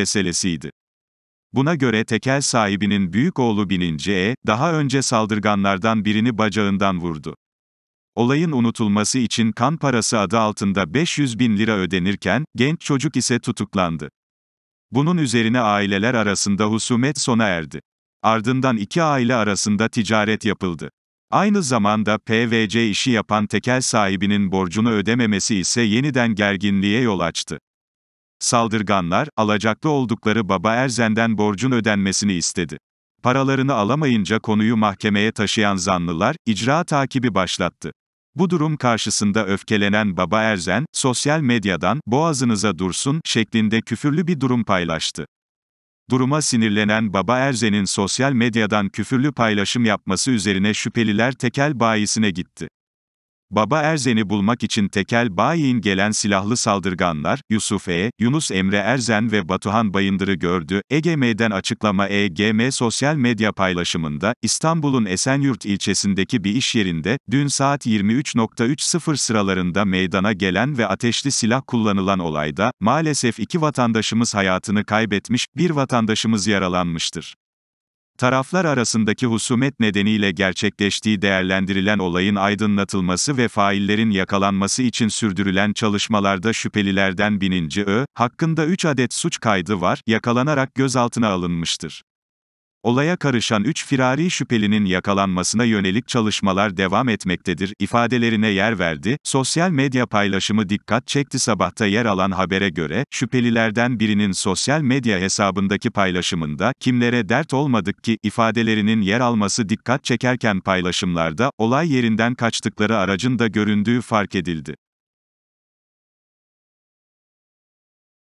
meselesiydi. Buna göre tekel sahibinin büyük oğlu 1000. E, daha önce saldırganlardan birini bacağından vurdu. Olayın unutulması için kan parası adı altında 500 bin lira ödenirken, genç çocuk ise tutuklandı. Bunun üzerine aileler arasında husumet sona erdi. Ardından iki aile arasında ticaret yapıldı. Aynı zamanda PVC işi yapan tekel sahibinin borcunu ödememesi ise yeniden gerginliğe yol açtı. Saldırganlar, alacaklı oldukları baba Erzen'den borcun ödenmesini istedi. Paralarını alamayınca konuyu mahkemeye taşıyan zanlılar, icra takibi başlattı. Bu durum karşısında öfkelenen Baba Erzen, sosyal medyadan, boğazınıza dursun, şeklinde küfürlü bir durum paylaştı. Duruma sinirlenen Baba Erzen'in sosyal medyadan küfürlü paylaşım yapması üzerine şüpheliler tekel bayisine gitti. Baba Erzen'i bulmak için Tekel Bayi'in gelen silahlı saldırganlar, Yusuf E., Yunus Emre Erzen ve Batuhan Bayındır'ı gördü. EGM'den açıklama EGM sosyal medya paylaşımında, İstanbul'un Esenyurt ilçesindeki bir iş yerinde, dün saat 23.30 sıralarında meydana gelen ve ateşli silah kullanılan olayda, maalesef iki vatandaşımız hayatını kaybetmiş, bir vatandaşımız yaralanmıştır. Taraflar arasındaki husumet nedeniyle gerçekleştiği değerlendirilen olayın aydınlatılması ve faillerin yakalanması için sürdürülen çalışmalarda şüphelilerden bininci Ö, hakkında 3 adet suç kaydı var, yakalanarak gözaltına alınmıştır. Olaya karışan 3 firari şüphelinin yakalanmasına yönelik çalışmalar devam etmektedir, ifadelerine yer verdi. Sosyal medya paylaşımı dikkat çekti sabahta yer alan habere göre, şüphelilerden birinin sosyal medya hesabındaki paylaşımında, kimlere dert olmadık ki, ifadelerinin yer alması dikkat çekerken paylaşımlarda, olay yerinden kaçtıkları aracın da göründüğü fark edildi.